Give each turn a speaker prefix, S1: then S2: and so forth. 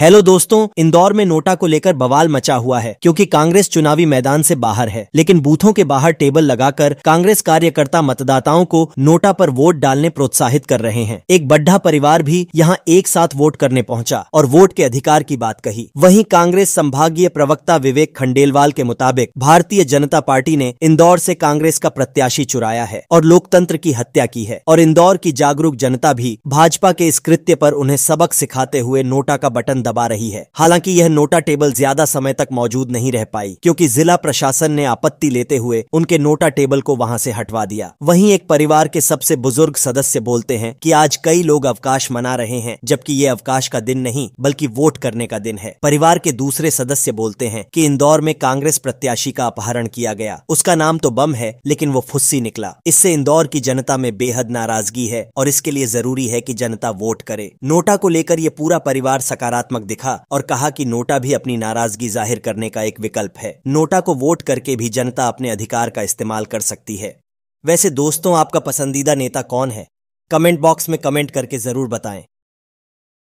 S1: hello दोस्तों इंदौर में NOTA को लेकर बवाल मचा हुआ है क्योंकि कांग्रेस चुनावी मैदान से बाहर है लेकिन बूथों के बाहर टेबल लगाकर कांग्रेस कार्यकर्ता मतदाताओं को नोटा पर वोट डालने प्रोत्साहित कर रहे हैं एक बड्ढा परिवार भी यहां एक साथ वोट करने पहुंचा और वोट के अधिकार की बात कही वही कांग्रेस संभागीय प्रवक्ता विवेक खंडेलवाल के मुताबिक भारतीय जनता पार्टी ने इंदौर ऐसी कांग्रेस का प्रत्याशी चुराया है और लोकतंत्र की हत्या की है और इंदौर की जागरूक जनता भी भाजपा के इस कृत्य आरोप उन्हें सबक सिखाते हुए नोटा का बटन दबा रही है हालांकि यह नोटा टेबल ज्यादा समय तक मौजूद नहीं रह पाई क्योंकि जिला प्रशासन ने आपत्ति लेते हुए उनके नोटा टेबल को वहां से हटवा दिया वहीं एक परिवार के सबसे बुजुर्ग सदस्य बोलते हैं कि आज कई लोग अवकाश मना रहे हैं जबकि ये अवकाश का दिन नहीं बल्कि वोट करने का दिन है परिवार के दूसरे सदस्य बोलते हैं की इंदौर में कांग्रेस प्रत्याशी का अपहरण किया गया उसका नाम तो बम है लेकिन वो फुस्सी निकला इससे इंदौर की जनता में बेहद नाराजगी है और इसके लिए जरूरी है की जनता वोट करे नोटा को लेकर ये पूरा परिवार सकारात्मक सकारात्मक दिखा और कहा कि नोटा भी अपनी नाराजगी जाहिर करने का एक विकल्प है नोटा को वोट करके भी जनता अपने अधिकार का इस्तेमाल कर सकती है वैसे दोस्तों आपका पसंदीदा नेता कौन है कमेंट बॉक्स में कमेंट करके जरूर बताएं